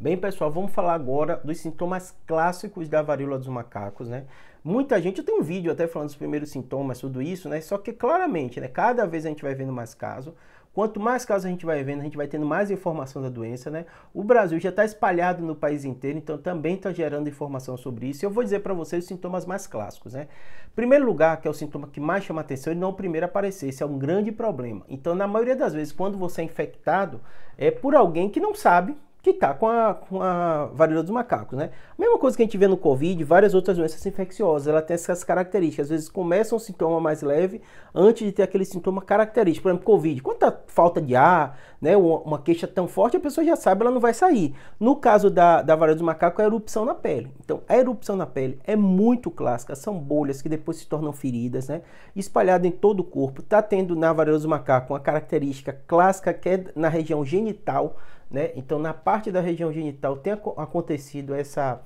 Bem, pessoal, vamos falar agora dos sintomas clássicos da varíola dos macacos, né? Muita gente, eu tenho um vídeo até falando dos primeiros sintomas, tudo isso, né? Só que claramente, né? Cada vez a gente vai vendo mais casos. Quanto mais casos a gente vai vendo, a gente vai tendo mais informação da doença, né? O Brasil já está espalhado no país inteiro, então também está gerando informação sobre isso. Eu vou dizer para vocês os sintomas mais clássicos, né? Primeiro lugar, que é o sintoma que mais chama atenção, e não é o primeiro a aparecer, isso é um grande problema. Então, na maioria das vezes, quando você é infectado, é por alguém que não sabe, que está com a, com a varíola dos macacos, né? A mesma coisa que a gente vê no Covid, várias outras doenças infecciosas, ela tem essas características. Às vezes começa um sintoma mais leve antes de ter aquele sintoma característico. Por exemplo, Covid, quanta falta de ar, né? Uma queixa tão forte, a pessoa já sabe, ela não vai sair. No caso da, da varíola dos macacos, é a erupção na pele. Então, a erupção na pele é muito clássica, são bolhas que depois se tornam feridas, né? Espalhada em todo o corpo. Tá tendo na varíola dos macacos uma característica clássica que é na região genital, né? Então, na parte da região genital tem ac acontecido essa,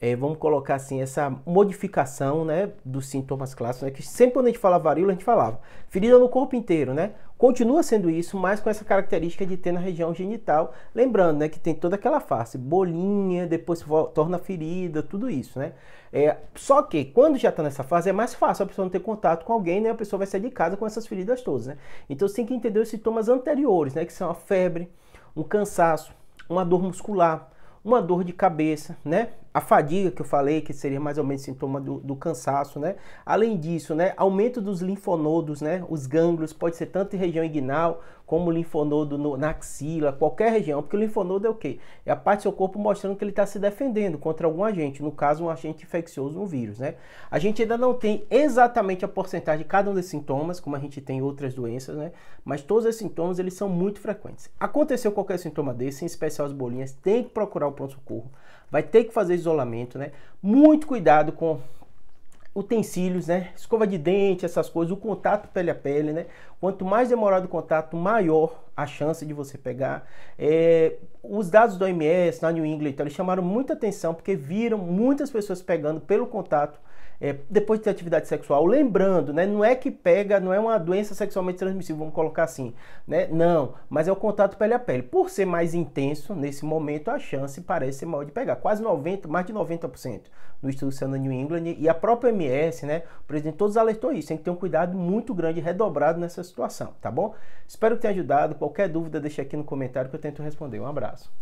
é, vamos colocar assim, essa modificação, né, dos sintomas clássicos, né? Que sempre quando a gente fala varíola, a gente falava ferida no corpo inteiro, né? Continua sendo isso, mas com essa característica de ter na região genital. Lembrando, né, que tem toda aquela face, bolinha, depois torna ferida, tudo isso, né? É, só que quando já está nessa fase é mais fácil a pessoa não ter contato com alguém, né? A pessoa vai sair de casa com essas feridas todas, né? Então você tem que entender os sintomas anteriores, né? Que são a febre, um cansaço, uma dor muscular, uma dor de cabeça, né? a fadiga que eu falei, que seria mais ou menos sintoma do, do, cansaço, né? Além disso, né, aumento dos linfonodos, né? Os gânglios, pode ser tanto em região inguinal como linfonodo no, na axila, qualquer região, porque o linfonodo é o quê? É a parte do seu corpo mostrando que ele está se defendendo contra algum agente, no caso um agente infeccioso, um vírus, né? A gente ainda não tem exatamente a porcentagem de cada um desses sintomas, como a gente tem em outras doenças, né? Mas todos esses sintomas, eles são muito frequentes. Aconteceu qualquer sintoma desse, em especial as bolinhas, tem que procurar o pronto-socorro, vai ter que fazer isolamento, né? Muito cuidado com utensílios, né? Escova de dente, essas coisas, o contato pele a pele, né? Quanto mais demorado o contato, maior a chance de você pegar. É, os dados do OMS na New England, então, eles chamaram muita atenção porque viram muitas pessoas pegando pelo contato é, depois de ter atividade sexual. Lembrando, né, não é que pega, não é uma doença sexualmente transmissível, vamos colocar assim, né? Não, mas é o contato pele a pele. Por ser mais intenso, nesse momento a chance parece ser maior de pegar, quase 90, mais de 90% no estudo sendo New England e a própria MS, né? O presidente todos alertou isso, tem que ter um cuidado muito grande redobrado nessa situação, tá bom? Espero que tenha ajudado Qualquer dúvida, deixe aqui no comentário que eu tento responder. Um abraço.